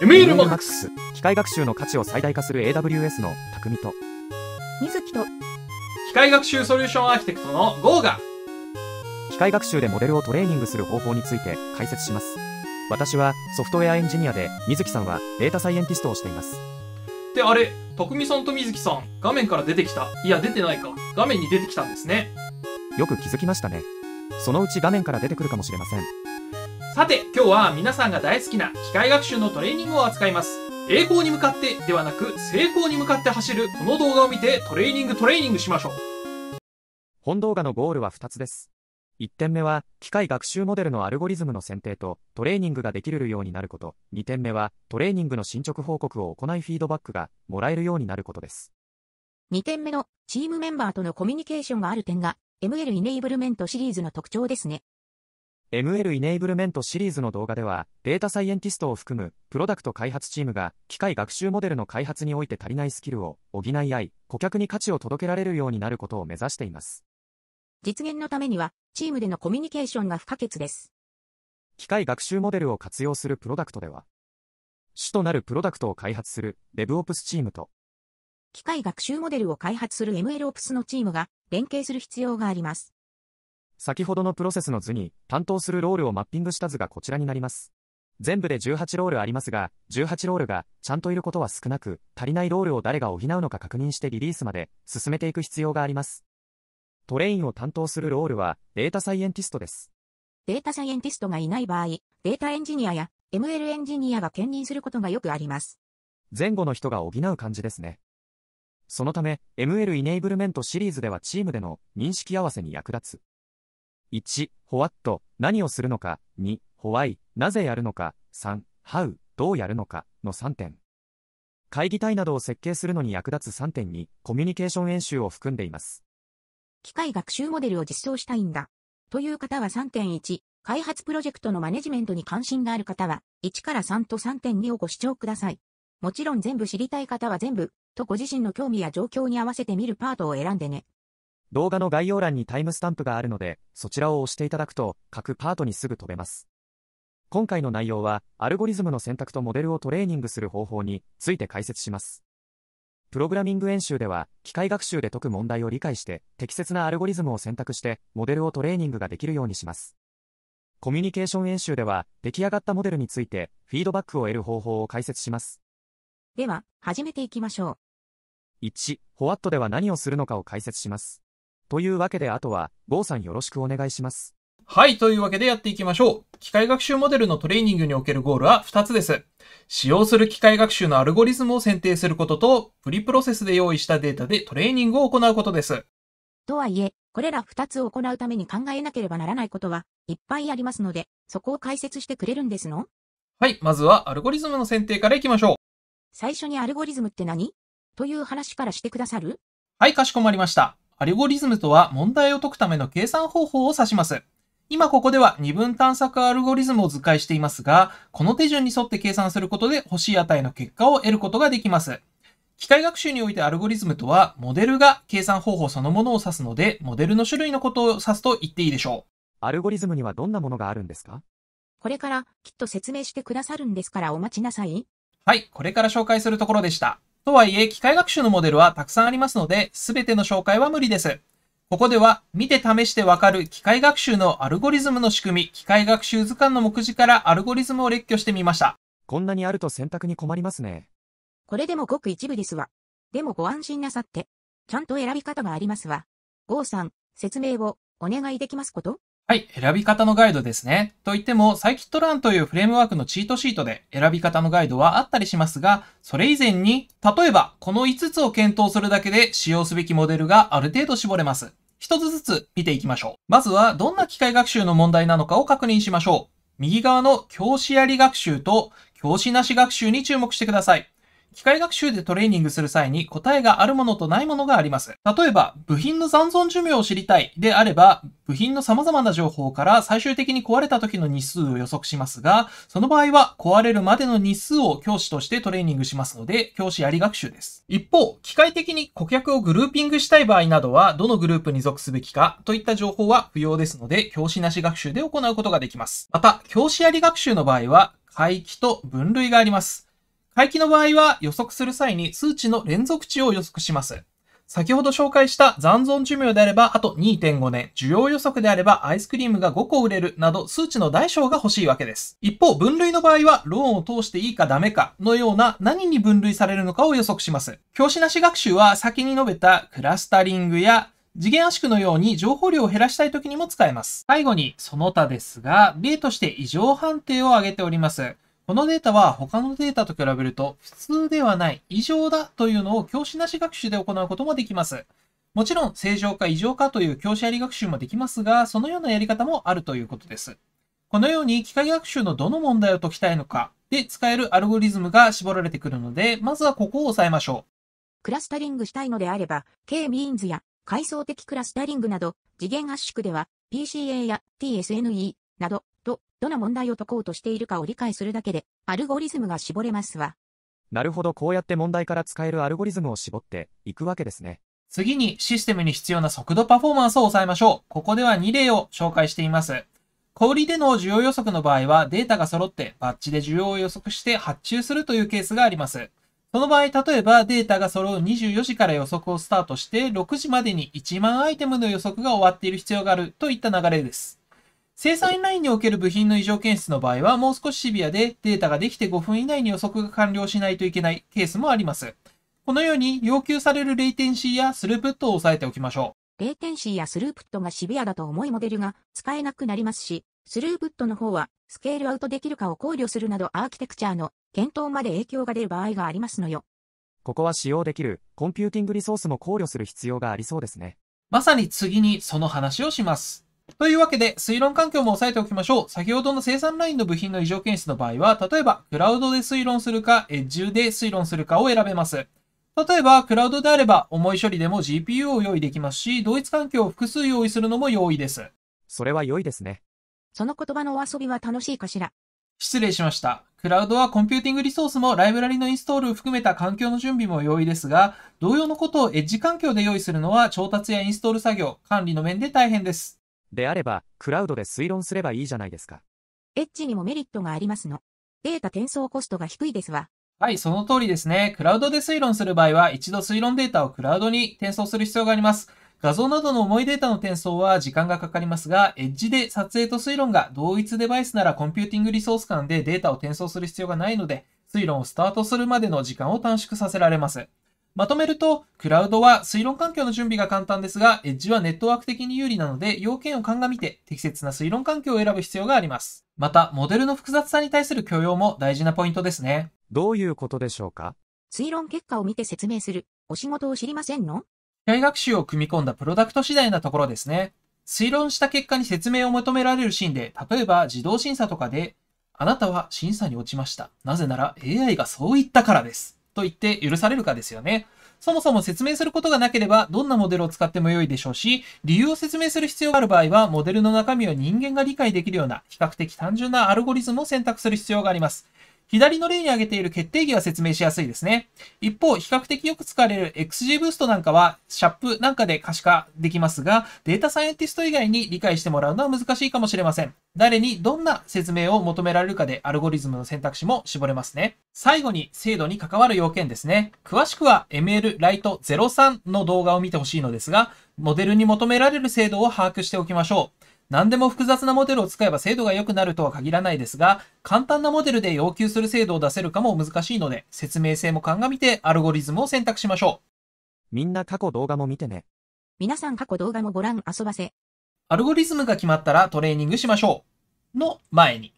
MLMAX 機械学習の価値を最大化する AWS の匠と水木と機械学習ソリューションアーキテクトのゴーが機械学習でモデルをトレーニングする方法について解説します私はソフトウェアエンジニアで水木さんはデータサイエンティストをしていますであれ匠さんと水木さん画面から出てきたいや出てないか画面に出てきたんですねよく気づきましたねそのうち画面から出てくるかもしれませんさて、今日は皆さんが大好きな機械学習のトレーニングを扱います。栄光に向かってではなく、成功に向かって走るこの動画を見てトレーニングトレーニングしましょう。本動画のゴールは2つです。1点目は、機械学習モデルのアルゴリズムの選定とトレーニングができるようになること。2点目は、トレーニングの進捗報告を行いフィードバックがもらえるようになることです。2点目の、チームメンバーとのコミュニケーションがある点が、ML イネイブルメントシリーズの特徴ですね。ML イネイブルメントシリーズの動画では、データサイエンティストを含むプロダクト開発チームが、機械学習モデルの開発において足りないスキルを補い合い、顧客に価値を届けられるようになることを目指しています。実現のためには、チームでのコミュニケーションが不可欠です。機械学習モデルを活用するプロダクトでは、主となるプロダクトを開発する DevOps チームと、機械学習モデルを開発する MLOps のチームが連携する必要があります。先ほどのプロセスの図に、担当するロールをマッピングした図がこちらになります。全部で18ロールありますが、18ロールがちゃんといることは少なく、足りないロールを誰が補うのか確認してリリースまで進めていく必要があります。トレインを担当するロールはデータサイエンティストです。データサイエンティストがいない場合、データエンジニアや ML エンジニアが兼任することがよくあります。前後の人が補う感じですね。そのため、ML イネイブルメントシリーズではチームでの認識合わせに役立つ1、ホワット、何をするのか、2、ホワイ、なぜやるのか、3、ハウ、どうやるのか、の3点。会議体などを設計するのに役立つ3点に、コミュニケーション演習を含んでいます。機械学習モデルを実装したいんだ。という方は3.1、開発プロジェクトのマネジメントに関心がある方は、1から3と3.2をご視聴ください。もちろん全部知りたい方は全部、とご自身の興味や状況に合わせて見るパートを選んでね。動画の概要欄にタイムスタンプがあるので、そちらを押していただくと、各パートにすぐ飛べます。今回の内容は、アルゴリズムの選択とモデルをトレーニングする方法について解説します。プログラミング演習では、機械学習で解く問題を理解して、適切なアルゴリズムを選択して、モデルをトレーニングができるようにします。コミュニケーション演習では、出来上がったモデルについて、フィードバックを得る方法を解説します。では、始めていきましょう。1、ホワットでは何をするのかを解説します。というわけであとは、ゴーさんよろしくお願いします。はい、というわけでやっていきましょう。機械学習モデルのトレーニングにおけるゴールは2つです。使用する機械学習のアルゴリズムを選定することと、プリプロセスで用意したデータでトレーニングを行うことです。とはいえ、これら2つを行うために考えなければならないことはいっぱいありますので、そこを解説してくれるんですのはい、まずはアルゴリズムの選定からいきましょう。最初にアルゴリズムって何という話からしてくださるはい、かしこまりました。アルゴリズムとは問題を解くための計算方法を指します。今ここでは二分探索アルゴリズムを図解していますが、この手順に沿って計算することで欲しい値の結果を得ることができます。機械学習においてアルゴリズムとは、モデルが計算方法そのものを指すので、モデルの種類のことを指すと言っていいでしょう。アルゴリズムにはどんなものがあるんですかこれからきっと説明してくださるんですからお待ちなさい。はい、これから紹介するところでした。とはいえ、機械学習のモデルはたくさんありますので、すべての紹介は無理です。ここでは、見て試してわかる機械学習のアルゴリズムの仕組み、機械学習図鑑の目次からアルゴリズムを列挙してみました。こんなにあると選択に困りますね。これでもごく一部ですわ。でもご安心なさって。ちゃんと選び方がありますわ。郷さん、説明をお願いできますことはい、選び方のガイドですね。といっても、サイキットランというフレームワークのチートシートで選び方のガイドはあったりしますが、それ以前に、例えばこの5つを検討するだけで使用すべきモデルがある程度絞れます。一つずつ見ていきましょう。まずは、どんな機械学習の問題なのかを確認しましょう。右側の教師あり学習と教師なし学習に注目してください。機械学習でトレーニングする際に答えがあるものとないものがあります。例えば、部品の残存寿命を知りたいであれば、部品の様々な情報から最終的に壊れた時の日数を予測しますが、その場合は壊れるまでの日数を教師としてトレーニングしますので、教師やり学習です。一方、機械的に顧客をグルーピングしたい場合などは、どのグループに属すべきかといった情報は不要ですので、教師なし学習で行うことができます。また、教師やり学習の場合は、回帰と分類があります。排気の場合は予測する際に数値の連続値を予測します。先ほど紹介した残存寿命であればあと2.5年、需要予測であればアイスクリームが5個売れるなど数値の大小が欲しいわけです。一方、分類の場合はローンを通していいかダメかのような何に分類されるのかを予測します。教師なし学習は先に述べたクラスタリングや次元圧縮のように情報量を減らしたい時にも使えます。最後にその他ですが、例として異常判定を挙げております。このデータは他のデータと比べると普通ではない異常だというのを教師なし学習で行うこともできます。もちろん正常か異常かという教師あり学習もできますが、そのようなやり方もあるということです。このように機械学習のどの問題を解きたいのかで使えるアルゴリズムが絞られてくるので、まずはここを押さえましょう。クラスタリングしたいのであれば、K-means や階層的クラスタリングなど、次元圧縮では PCA や TSNE などどの問題を解こうとしているかを理解するだけで、アルゴリズムが絞れますわ。なるほど、こうやって問題から使えるアルゴリズムを絞っていくわけですね。次にシステムに必要な速度パフォーマンスを抑えましょう。ここでは2例を紹介しています。小売での需要予測の場合はデータが揃ってバッチで需要を予測して発注するというケースがあります。その場合、例えばデータが揃う24時から予測をスタートして6時までに1万アイテムの予測が終わっている必要があるといった流れです。生産ラインにおける部品の異常検出の場合は、もう少しシビアでデータができて5分以内に予測が完了しないといけないケースもあります。このように要求されるレイテンシーやスループットを抑えておきましょう。レイテンシーやスループットがシビアだと重いモデルが使えなくなりますし、スループットの方はスケールアウトできるかを考慮するなどアーキテクチャーの検討まで影響が出る場合がありますのよ。ここは使用できるコンピューティングリソースも考慮する必要がありそうですね。まさに次にその話をします。というわけで、推論環境も押さえておきましょう。先ほどの生産ラインの部品の異常検出の場合は、例えば、クラウドで推論するか、エッジで推論するかを選べます。例えば、クラウドであれば、重い処理でも GPU を用意できますし、同一環境を複数用意するのも容易です。それは良いですね。その言葉のお遊びは楽しいかしら。失礼しました。クラウドはコンピューティングリソースもライブラリのインストールを含めた環境の準備も容易ですが、同様のことをエッジ環境で用意するのは調達やインストール作業、管理の面で大変です。であれば、クラウドで推論すればいいじゃないですか。エッジにもメリットがありますの。データ転送コストが低いですわ。はい、その通りですね。クラウドで推論する場合は、一度推論データをクラウドに転送する必要があります。画像などの重いデータの転送は時間がかかりますが、エッジで撮影と推論が同一デバイスならコンピューティングリソース間でデータを転送する必要がないので、推論をスタートするまでの時間を短縮させられます。まとめると、クラウドは推論環境の準備が簡単ですが、エッジはネットワーク的に有利なので、要件を鑑みて適切な推論環境を選ぶ必要があります。また、モデルの複雑さに対する許容も大事なポイントですね。どういうことでしょうか推論結果を見て説明する。お仕事を知りませんの機械学習を組み込んだプロダクト次第なところですね。推論した結果に説明を求められるシーンで、例えば自動審査とかで、あなたは審査に落ちました。なぜなら AI がそう言ったからです。と言って許されるかですよね。そもそも説明することがなければ、どんなモデルを使っても良いでしょうし、理由を説明する必要がある場合は、モデルの中身を人間が理解できるような、比較的単純なアルゴリズムを選択する必要があります。左の例に挙げている決定義は説明しやすいですね。一方、比較的よく使われる XG ブーストなんかは、シャップなんかで可視化できますが、データサイエンティスト以外に理解してもらうのは難しいかもしれません。誰にどんな説明を求められるかでアルゴリズムの選択肢も絞れますね。最後に精度に関わる要件ですね。詳しくは ML ライト03の動画を見てほしいのですが、モデルに求められる精度を把握しておきましょう。何でも複雑なモデルを使えば精度が良くなるとは限らないですが、簡単なモデルで要求する精度を出せるかも難しいので、説明性も鑑みてアルゴリズムを選択しましょう。みんな過去動画も見てね。皆さん過去動画もご覧遊ばせ。アルゴリズムが決まったらトレーニングしましょう。の前に、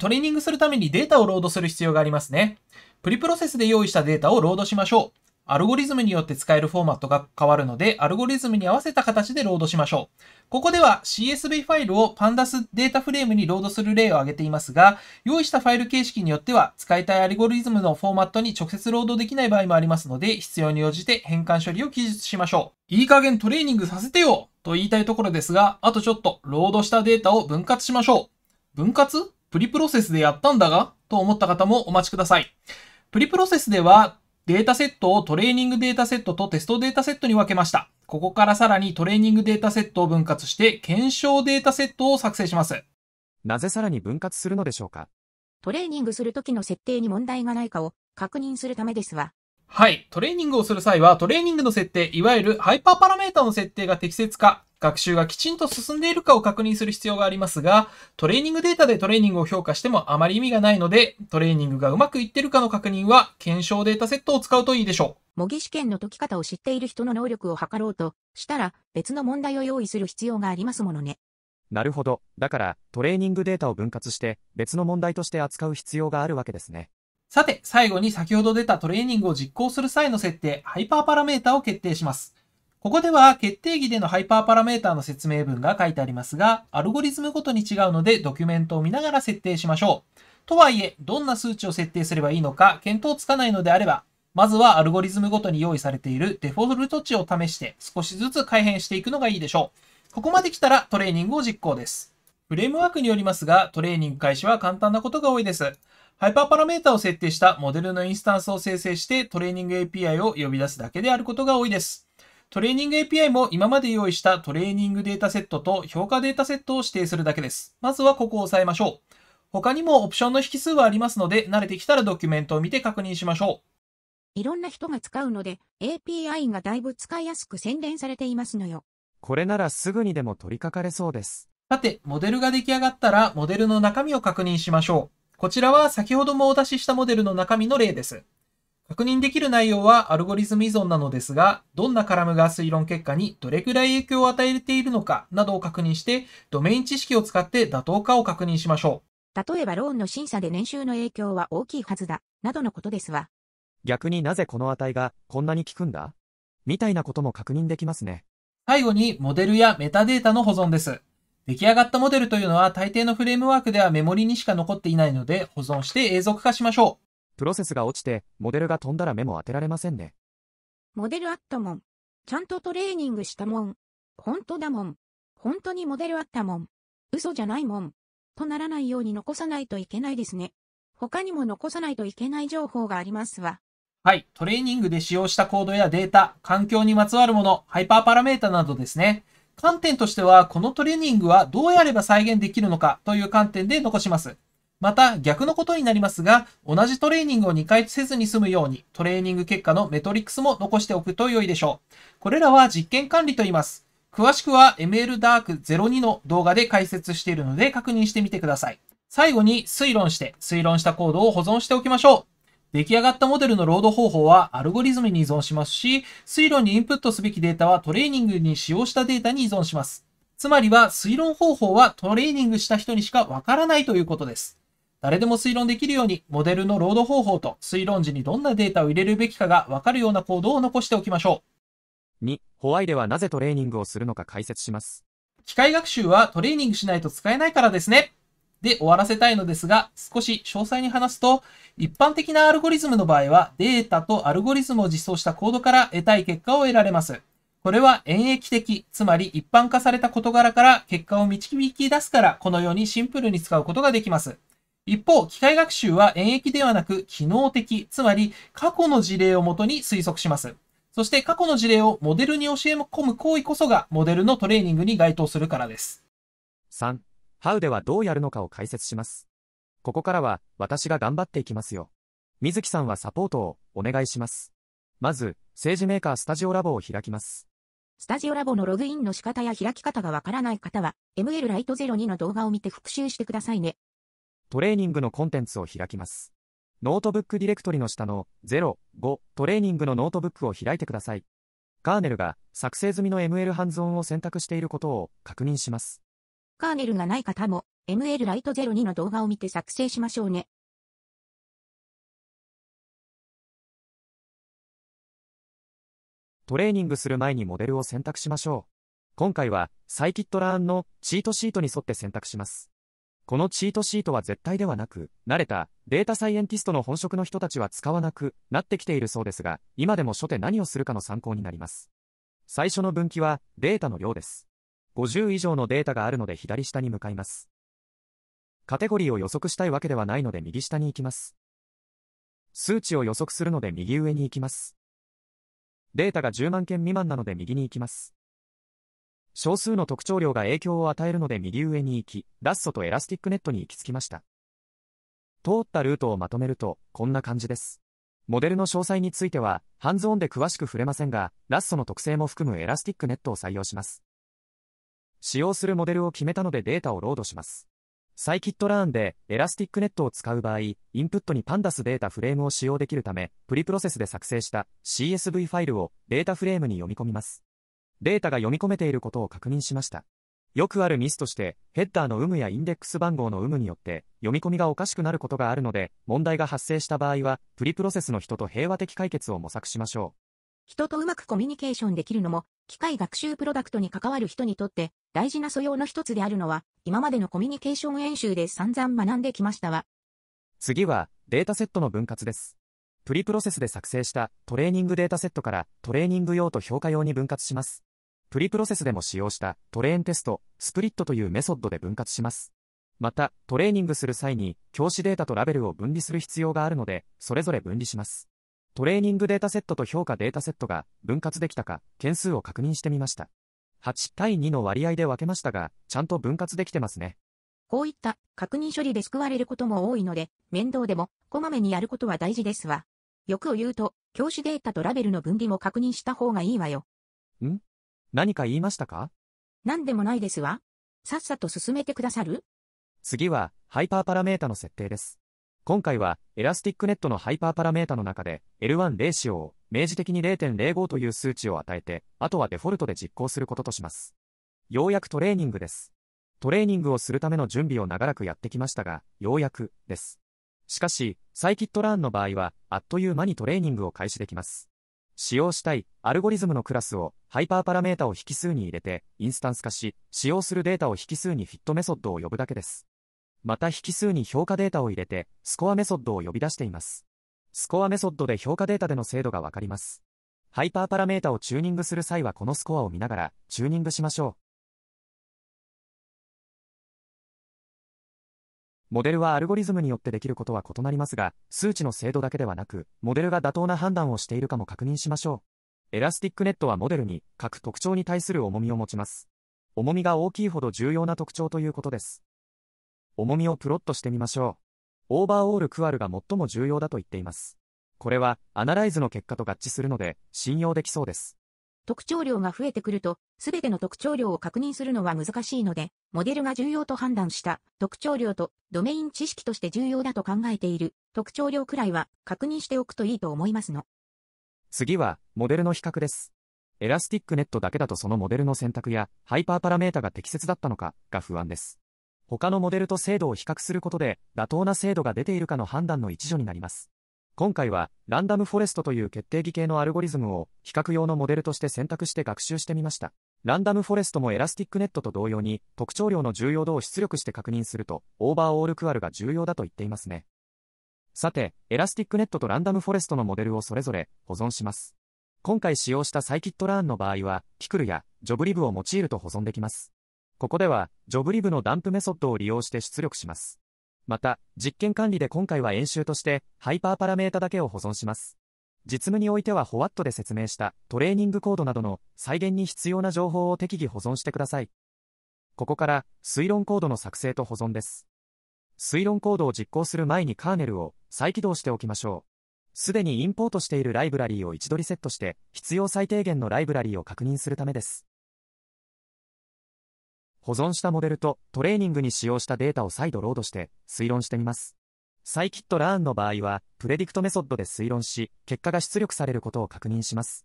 トレーニングするためにデータをロードする必要がありますね。プリプロセスで用意したデータをロードしましょう。アルゴリズムによって使えるフォーマットが変わるので、アルゴリズムに合わせた形でロードしましょう。ここでは CSV ファイルを Pandas データフレームにロードする例を挙げていますが、用意したファイル形式によっては、使いたいアルゴリズムのフォーマットに直接ロードできない場合もありますので、必要に応じて変換処理を記述しましょう。いい加減トレーニングさせてよと言いたいところですが、あとちょっと、ロードしたデータを分割しましょう。分割プリプロセスでやったんだがと思った方もお待ちください。プリプロセスではデータセットをトレーニングデータセットとテストデータセットに分けました。ここからさらにトレーニングデータセットを分割して検証データセットを作成します。なぜさらに分割するのでしょうかトレーニングするときの設定に問題がないかを確認するためですわ。はい。トレーニングをする際は、トレーニングの設定、いわゆるハイパーパラメータの設定が適切か、学習がきちんと進んでいるかを確認する必要がありますが、トレーニングデータでトレーニングを評価してもあまり意味がないので、トレーニングがうまくいってるかの確認は、検証データセットを使うといいでしょう。模擬試験の解き方を知っている人の能力を測ろうとしたら、別の問題を用意する必要がありますものね。なるほど。だから、トレーニングデータを分割して、別の問題として扱う必要があるわけですね。さて、最後に先ほど出たトレーニングを実行する際の設定、ハイパーパラメータを決定します。ここでは決定義でのハイパーパラメータの説明文が書いてありますが、アルゴリズムごとに違うのでドキュメントを見ながら設定しましょう。とはいえ、どんな数値を設定すればいいのか見当つかないのであれば、まずはアルゴリズムごとに用意されているデフォルト値を試して少しずつ改変していくのがいいでしょう。ここまで来たらトレーニングを実行です。フレームワークによりますが、トレーニング開始は簡単なことが多いです。ハイパーパラメータを設定したモデルのインスタンスを生成してトレーニング API を呼び出すだけであることが多いです。トレーニング API も今まで用意したトレーニングデータセットと評価データセットを指定するだけです。まずはここを押さえましょう。他にもオプションの引数はありますので、慣れてきたらドキュメントを見て確認しましょう。いろんな人が使うので、API がだいぶ使いやすく洗練されていますのよ。これならすぐにでも取り掛かれそうです。さて、モデルが出来上がったら、モデルの中身を確認しましょう。こちらは先ほどもお出ししたモデルの中身の例です。確認できる内容はアルゴリズム依存なのですが、どんなカラムが推論結果にどれくらい影響を与えているのかなどを確認して、ドメイン知識を使って妥当かを確認しましょう。例えばローンの審査で年収の影響は大きいはずだ、などのことですわ。逆になぜこの値がこんなに効くんだみたいなことも確認できますね。最後にモデルやメタデータの保存です。出来上がったモデルというのは大抵のフレームワークではメモリにしか残っていないので保存して永続化しましょう。プロセスが落ちて、モデルが飛んだら目も当てられませんね。モデルあったもん。ちゃんとトレーニングしたもん。本当だもん。本当にモデルあったもん。嘘じゃないもん。とならないように残さないといけないですね。他にも残さないといけない情報がありますわ。はい。トレーニングで使用したコードやデータ、環境にまつわるもの、ハイパーパラメータなどですね。観点としては、このトレーニングはどうやれば再現できるのかという観点で残します。また、逆のことになりますが、同じトレーニングを2回せずに済むように、トレーニング結果のメトリックスも残しておくと良いでしょう。これらは実験管理と言います。詳しくは ML ダーク02の動画で解説しているので確認してみてください。最後に推論して、推論したコードを保存しておきましょう。出来上がったモデルのロード方法はアルゴリズムに依存しますし、推論にインプットすべきデータはトレーニングに使用したデータに依存します。つまりは推論方法はトレーニングした人にしかわからないということです。誰でも推論できるように、モデルのロード方法と推論時にどんなデータを入れるべきかがわかるような行動を残しておきましょう。2、ホワイではなぜトレーニングをするのか解説します。機械学習はトレーニングしないと使えないからですね。で終わらせたいのですが、少し詳細に話すと、一般的なアルゴリズムの場合は、データとアルゴリズムを実装したコードから得たい結果を得られます。これは演疫的、つまり一般化された事柄から結果を導き出すから、このようにシンプルに使うことができます。一方、機械学習は演疫ではなく機能的、つまり過去の事例をもとに推測します。そして過去の事例をモデルに教え込む行為こそがモデルのトレーニングに該当するからです。3ハウではどうやるのかを解説します。ここからは私が頑張っていきますよ。水木さんはサポートをお願いします。まず、政治メーカースタジオラボを開きます。スタジオラボのログインの仕方や開き方がわからない方は、ML ライト02の動画を見て復習してくださいね。トレーニングのコンテンツを開きます。ノートブックディレクトリの下の0、5トレーニングのノートブックを開いてください。カーネルが作成済みの ML ハンズオンを選択していることを確認します。カーネルがない方も、ML ライト02の動画を見て作成しましょうね。トレーニングする前にモデルを選択しましょう。今回は、サイキットラーンのチートシートに沿って選択します。このチートシートは絶対ではなく、慣れたデータサイエンティストの本職の人たちは使わなくなってきているそうですが、今でも初手何をするかの参考になります。最初の分岐はデータの量です。50以上のデータがあるので左下に向かいます。カテゴリーを予測したいわけではないので右下に行きます。数値を予測するので右上に行きます。データが10万件未満なので右に行きます。少数の特徴量が影響を与えるので右上に行き、ラッソとエラスティックネットに行き着きました。通ったルートをまとめると、こんな感じです。モデルの詳細については、ハンズオンで詳しく触れませんが、ラッソの特性も含むエラスティックネットを採用します。使用するモデルを決めたのでデータをロードします。サイキットラーンでエラスティックネットを使う場合、インプットにパンダスデータフレームを使用できるため、プリプロセスで作成した CSV ファイルをデータフレームに読み込みます。データが読み込めていることを確認しました。よくあるミスとして、ヘッダーの有無やインデックス番号の有無によって読み込みがおかしくなることがあるので、問題が発生した場合は、プリプロセスの人と平和的解決を模索しましょう。人とうまくコミュニケーションできるのも、機械学習プロダクトに関わる人にとって大事な素養の一つであるのは、今までのコミュニケーション演習で散々学んできましたわ。次は、データセットの分割です。プリプロセスで作成したトレーニングデータセットからトレーニング用と評価用に分割します。プリプロセスでも使用したトレーンテスト、スプリットというメソッドで分割します。また、トレーニングする際に、教師データとラベルを分離する必要があるので、それぞれ分離します。トレーニングデータセットと評価データセットが分割できたか、件数を確認してみました。8対2の割合で分けましたが、ちゃんと分割できてますね。こういった確認処理で救われることも多いので、面倒でも、こまめにやることは大事ですわ。欲を言うと、教師データとラベルの分離も確認した方がいいわよ。ん何か言いましたか何でもないですわ。さっさと進めてくださる次は、ハイパーパラメータの設定です。今回は、エラスティックネットのハイパーパラメータの中で、L1 レーシオを、明示的に0.05という数値を与えて、あとはデフォルトで実行することとします。ようやくトレーニングです。トレーニングをするための準備を長らくやってきましたが、ようやく、です。しかし、サイキットラーンの場合は、あっという間にトレーニングを開始できます。使用したいアルゴリズムのクラスをハイパーパラメータを引数に入れてインスタンス化し、使用するデータを引数にフィットメソッドを呼ぶだけです。また引数に評価データを入れて、スコアメソッドを呼び出しています。スコアメソッドで評価データでの精度がわかります。ハイパーパラメータをチューニングする際はこのスコアを見ながら、チューニングしましょう。モデルはアルゴリズムによってできることは異なりますが、数値の精度だけではなく、モデルが妥当な判断をしているかも確認しましょう。エラスティックネットはモデルに各特徴に対する重みを持ちます。重みが大きいほど重要な特徴ということです。重みをプロットしてみましょう。オーバーオールクアルが最も重要だと言っています。これは、アナライズの結果と合致するので、信用できそうです。特徴量が増えてくると、すべての特徴量を確認するのは難しいので、モデルが重要と判断した特徴量とドメイン知識として重要だと考えている特徴量くらいは確認しておくといいと思いますの。次は、モデルの比較です。エラスティックネットだけだとそのモデルの選択やハイパーパラメータが適切だったのかが不安です。他のモデルと精度を比較することで妥当な精度が出ているかの判断の一助になります。今回は、ランダムフォレストという決定義系のアルゴリズムを比較用のモデルとして選択して学習してみました。ランダムフォレストもエラスティックネットと同様に特徴量の重要度を出力して確認すると、オーバーオールクアルが重要だと言っていますね。さて、エラスティックネットとランダムフォレストのモデルをそれぞれ保存します。今回使用したサイキットラーンの場合は、ピクルやジョブリブを用いると保存できます。ここでは、ジョブリブのダンプメソッドを利用して出力します。また、実験管理で今回は演習として、ハイパーパラメータだけを保存します。実務においてはホワットで説明したトレーニングコードなどの再現に必要な情報を適宜保存してください。ここから推論コードの作成と保存です。推論コードを実行する前にカーネルを再起動しておきましょう。すでにインポートしているライブラリーを一度リセットして必要最低限のライブラリーを確認するためです。保存したモデルとトレーニングに使用したデータを再度ロードして推論してみます。サイキットラーンの場合は、プレディクトメソッドで推論し、結果が出力されることを確認します。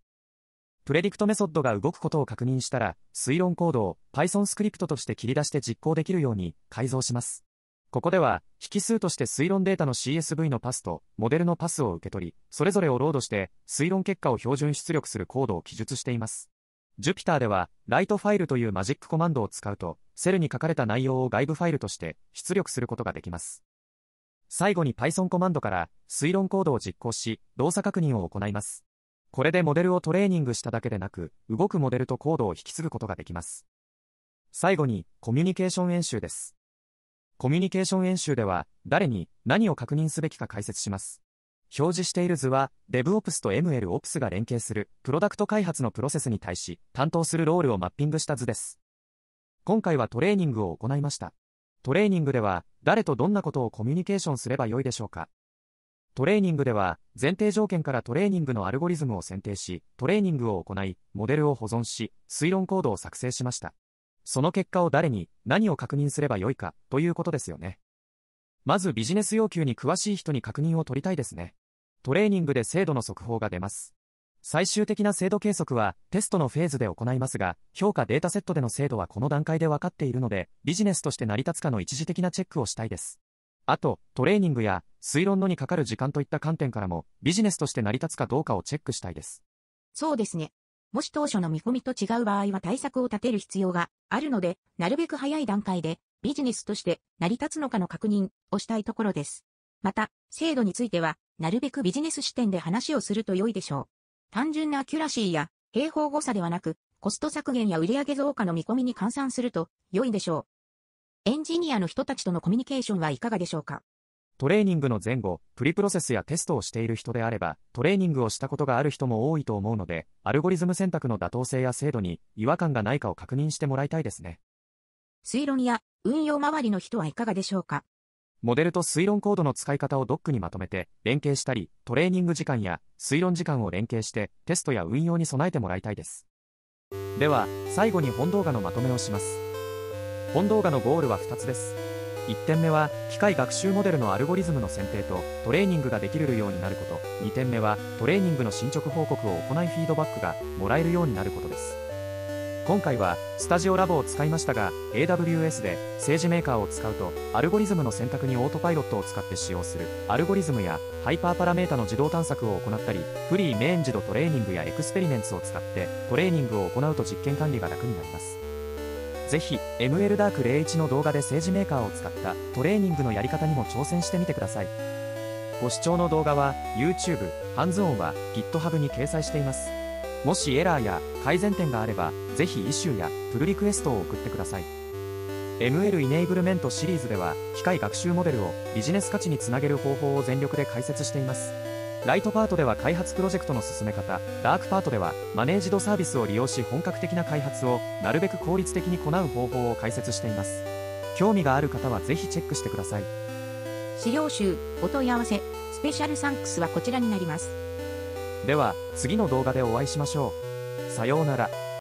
プレディクトメソッドが動くことを確認したら、推論コードを Python スクリプトとして切り出して実行できるように改造します。ここでは、引数として推論データの CSV のパスと、モデルのパスを受け取り、それぞれをロードして、推論結果を標準出力するコードを記述しています。Jupyter では、ライトファイルというマジックコマンドを使うと、セルに書かれた内容を外部ファイルとして出力することができます。最後に Python コマンドから推論コードを実行し、動作確認を行います。これでモデルをトレーニングしただけでなく、動くモデルとコードを引き継ぐことができます。最後に、コミュニケーション演習です。コミュニケーション演習では、誰に何を確認すべきか解説します。表示している図は DevOps と MLOps が連携するプロダクト開発のプロセスに対し担当するロールをマッピングした図です。今回はトレーニングを行いました。トレーニングでは誰とどんなことをコミュニケーションすればよいでしょうかトレーニングでは前提条件からトレーニングのアルゴリズムを選定しトレーニングを行いモデルを保存し推論コードを作成しました。その結果を誰に何を確認すればよいかということですよね。まずビジネス要求に詳しい人に確認を取りたいですね。トレーニングで精度の速報が出ます。最終的な精度計測はテストのフェーズで行いますが、評価データセットでの精度はこの段階で分かっているので、ビジネスとして成り立つかの一時的なチェックをしたいです。あと、トレーニングや推論のにかかる時間といった観点からも、ビジネスとして成り立つかどうかをチェックしたいです。そうですね。もし当初の見込みと違う場合は対策を立てる必要があるので、なるべく早い段階でビジネスとして成り立つのかの確認をしたいところです。また、制度については、なるべくビジネス視点で話をすると良いでしょう。単純なアキュラシーや、平方誤差ではなく、コスト削減や売上増加の見込みに換算すると良いでしょう。エンジニアの人たちとのコミュニケーションはいかがでしょうかトレーニングの前後、プリプロセスやテストをしている人であれば、トレーニングをしたことがある人も多いと思うので、アルゴリズム選択の妥当性や精度に違和感がないかを確認してもらいたいですね。推論や運用周りの人はいかがでしょうかモデルと推論コードの使い方をドックにまとめて、連携したり、トレーニング時間や推論時間を連携して、テストや運用に備えてもらいたいです。では、最後に本動画のまとめをします。本動画のゴールは2つです。1点目は、機械学習モデルのアルゴリズムの選定とトレーニングができるようになること。2点目は、トレーニングの進捗報告を行いフィードバックがもらえるようになることです。今回は、スタジオラボを使いましたが、AWS で政治メーカーを使うと、アルゴリズムの選択にオートパイロットを使って使用する、アルゴリズムやハイパーパラメータの自動探索を行ったり、フリーメイン自動トレーニングやエクスペリメンツを使って、トレーニングを行うと実験管理が楽になります。ぜひ、ML ダーク01の動画で政治メーカーを使ったトレーニングのやり方にも挑戦してみてください。ご視聴の動画は、YouTube、ハンズオンは GitHub に掲載しています。もしエラーや改善点があれば、ぜひイシューやプルリクエストを送ってください。ML イネイブルメントシリーズでは、機械学習モデルをビジネス価値につなげる方法を全力で解説しています。ライトパートでは開発プロジェクトの進め方、ダークパートではマネージドサービスを利用し本格的な開発をなるべく効率的にこなう方法を解説しています。興味がある方はぜひチェックしてください。資料集、お問い合わせ、スペシャルサンクスはこちらになります。では、次の動画でお会いしましょう。さようなら。